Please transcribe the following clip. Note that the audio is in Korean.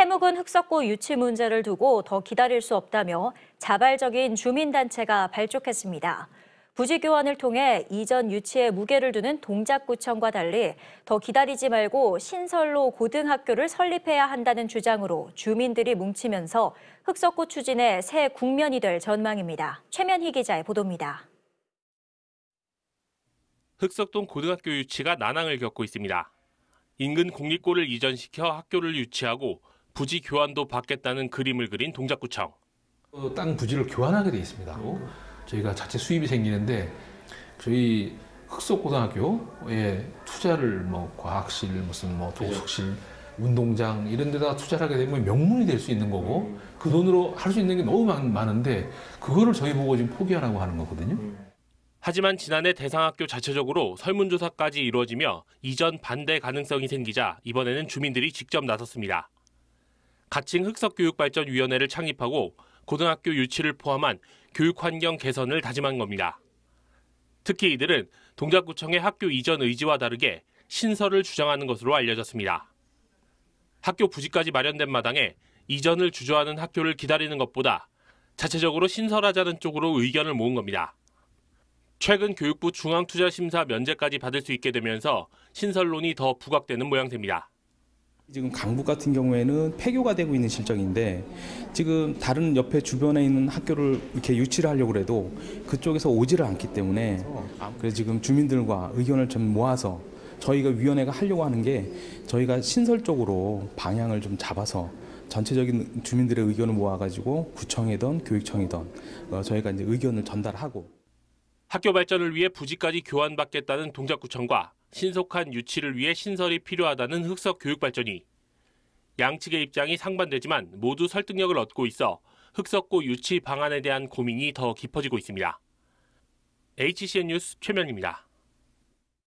해묵은 흑석고 유치 문제를 두고 더 기다릴 수 없다며 자발적인 주민단체가 발족했습니다. 부지교환을 통해 이전 유치에 무게를 두는 동작구청과 달리 더 기다리지 말고 신설로 고등학교를 설립해야 한다는 주장으로 주민들이 뭉치면서 흑석고 추진에새 국면이 될 전망입니다. 최면희 기자의 보도입니다. 흑석동 고등학교 유치가 난항을 겪고 있습니다. 인근 공립고를 이전시켜 학교를 유치하고 부지 교환도 받겠다는 그림을 그린 동작구청. 어, 땅 부지를 교환하게 돼 있습니다. 저희가 자체 수입이 생기는데 저희 흑석고등학교에 투자를 뭐 과학실 무슨 뭐 도서실 운동장 이런 데다 투자를 하게 되면 명문이 될 수 있는 거고 음. 그 돈으로 할 수 있는 게 너무 많은데 그거를 저희 보고 지금 포기하라고 하는 거거든요. 음. 하지만 지난해 대상학교 자체적으로 설문조사까지 이루어지며 이전 반대 가능성이 생기자 이번에는 주민들이 직접 나섰습니다. 가칭 흑석교육발전위원회를 창립하고 고등학교 유치를 포함한 교육 환경 개선을 다짐한 겁니다. 특히 이들은 동작구청의 학교 이전 의지와 다르게 신설을 주장하는 것으로 알려졌습니다. 학교 부지까지 마련된 마당에 이전을 주저하는 학교를 기다리는 것보다 자체적으로 신설하자는 쪽으로 의견을 모은 겁니다. 최근 교육부 중앙투자심사 면제까지 받을 수 있게 되면서 신설론이 더 부각되는 모양새입니다. 지금 강북 같은 경우에는 폐교가 되고 있는 실정인데 지금 다른 옆에 주변에 있는 학교를 이렇게 유치를 하려고 해도 그쪽에서 오지를 않기 때문에 그래서 지금 주민들과 의견을 좀 모아서 저희가 위원회가 하려고 하는 게 저희가 신설적으로 방향을 좀 잡아서 전체적인 주민들의 의견을 모아가지고 구청이든 교육청이든 어, 저희가 이제 의견을 전달하고 학교 발전을 위해 부지까지 교환받겠다는 동작구청과 신속한 유치를 위해 신설이 필요하다는 흑석 교육발전이 양측의 입장이 상반되지만 모두 설득력을 얻고 있어 흑석고 유치 방안에 대한 고민이 더 깊어지고 있습니다. HCN 뉴스 최면입니다.